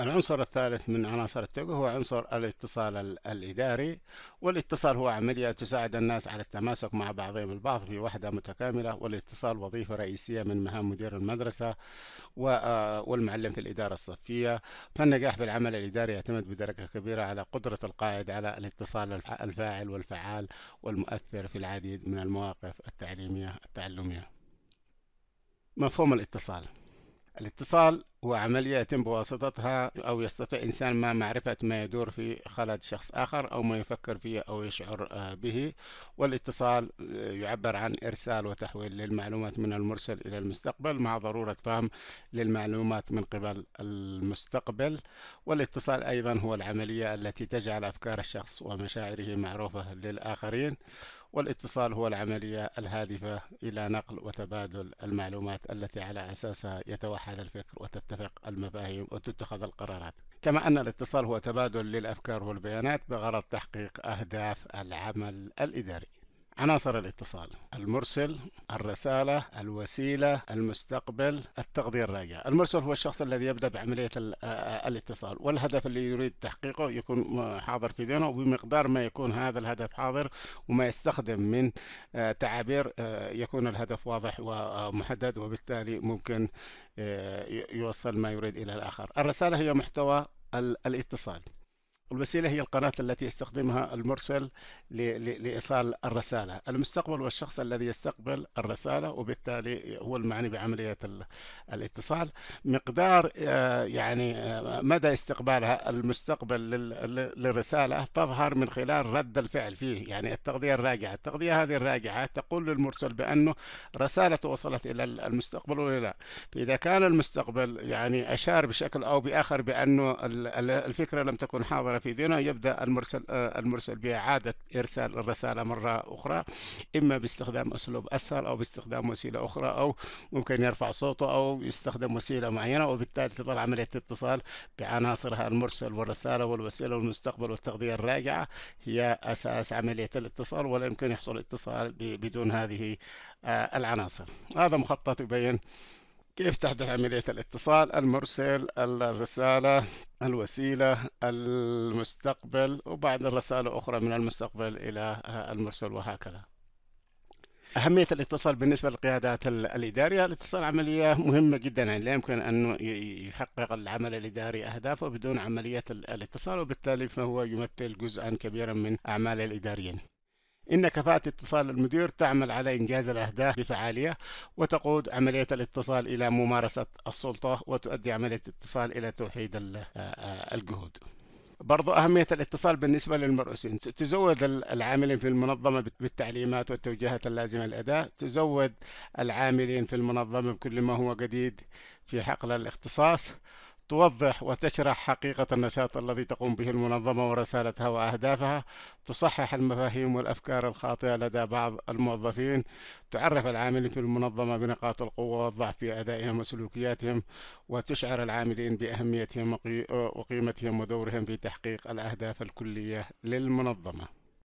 العنصر الثالث من عناصر التوجه هو عنصر الاتصال الإداري والاتصال هو عملية تساعد الناس على التماسك مع بعضهم البعض في وحدة متكاملة والاتصال وظيفة رئيسية من مهام مدير المدرسة آه، والمعلم في الإدارة الصفية فالنجاح في العمل الإداري يعتمد بدرجة كبيرة على قدرة القائد على الاتصال الفاعل والفعال والمؤثر في العديد من المواقف التعليمية التعلمية مفهوم الاتصال الاتصال هو عملية يتم بواسطتها أو يستطيع إنسان ما معرفة ما يدور في خلد شخص آخر أو ما يفكر فيه أو يشعر آه، به والاتصال آه، يعبر عن إرسال وتحويل للمعلومات من المرسل إلى المستقبل مع ضرورة فهم للمعلومات من قبل المستقبل والاتصال أيضا هو العملية التي تجعل أفكار الشخص ومشاعره معروفة للآخرين والاتصال هو العملية الهادفة إلى نقل وتبادل المعلومات التي على أساسها يتوحد الفكر وتتفق المفاهيم وتتخذ القرارات كما أن الاتصال هو تبادل للأفكار والبيانات بغرض تحقيق أهداف العمل الإداري عناصر الاتصال المرسل الرسالة الوسيلة المستقبل التغذية الراجعة المرسل هو الشخص الذي يبدأ بعملية آه، الاتصال والهدف اللي يريد تحقيقه يكون حاضر في ذهنه وبمقدار ما يكون هذا الهدف حاضر وما يستخدم من آه، تعابير آه، يكون الهدف واضح ومحدد وبالتالي ممكن يوصل ما يريد إلى الآخر الرسالة هي محتوى الاتصال الوسيلة هي القناة التي يستخدمها المرسل لإيصال الرسالة المستقبل والشخص الذي يستقبل الرسالة وبالتالي هو المعني بعملية الاتصال مقدار آه، يعني آه، مدى استقبالها المستقبل للرسالة تظهر من خلال رد الفعل فيه يعني التغذية الراجعة التغذية هذه الراجعة تقول للمرسل بأنه رسالته وصلت إلى المستقبل ولا لا فإذا كان المستقبل يعني أشار بشكل أو بآخر بأنه الفكرة لم تكن حاضرة في فينا يبدأ المرسل آه، المرسل بإعادة إرسال الرسالة مرة أخرى إما باستخدام أسلوب أسهل أو باستخدام وسيلة أخرى أو ممكن يرفع صوته أو يستخدم وسيلة معينة وبالتالي تظل عملية الاتصال بعناصرها المرسل والرسالة والوسيلة والمستقبل والتغذية الراجعة هي أساس عملية الاتصال ولا يمكن يحصل اتصال بدون هذه آه، العناصر هذا مخطط يبين كيف تحدث عملية الاتصال المرسل الرسالة الوسيلة المستقبل وبعد الرسالة أخرى من المستقبل إلى آه، المرسل وهكذا أهمية الاتصال بالنسبة للقيادات الإدارية الاتصال عملية مهمة جدا يعني لا يمكن أن يحقق العمل الإداري أهدافه بدون عملية الاتصال وبالتالي فهو يمثل جزءا كبيرا من أعمال الإداريين إن كفاءة اتصال المدير تعمل على إنجاز الأهداف بفعالية وتقود عملية الاتصال إلى ممارسة السلطة وتؤدي عملية الاتصال إلى توحيد آه، آه، الجهود برضو أهمية الاتصال بالنسبة للمرؤوسين تزود العاملين في المنظمة بالتعليمات والتوجيهات اللازمة للأداء تزود العاملين في المنظمة بكل ما هو جديد في حقل الاختصاص توضح وتشرح حقيقة النشاط الذي تقوم به المنظمة ورسالتها وأهدافها، تصحح المفاهيم والأفكار الخاطئة لدى بعض الموظفين، تعرف العاملين في المنظمة بنقاط القوة والضعف في أدائهم وسلوكياتهم، وتشعر العاملين بأهميتهم وقيمتهم ودورهم في تحقيق الأهداف الكلية للمنظمة.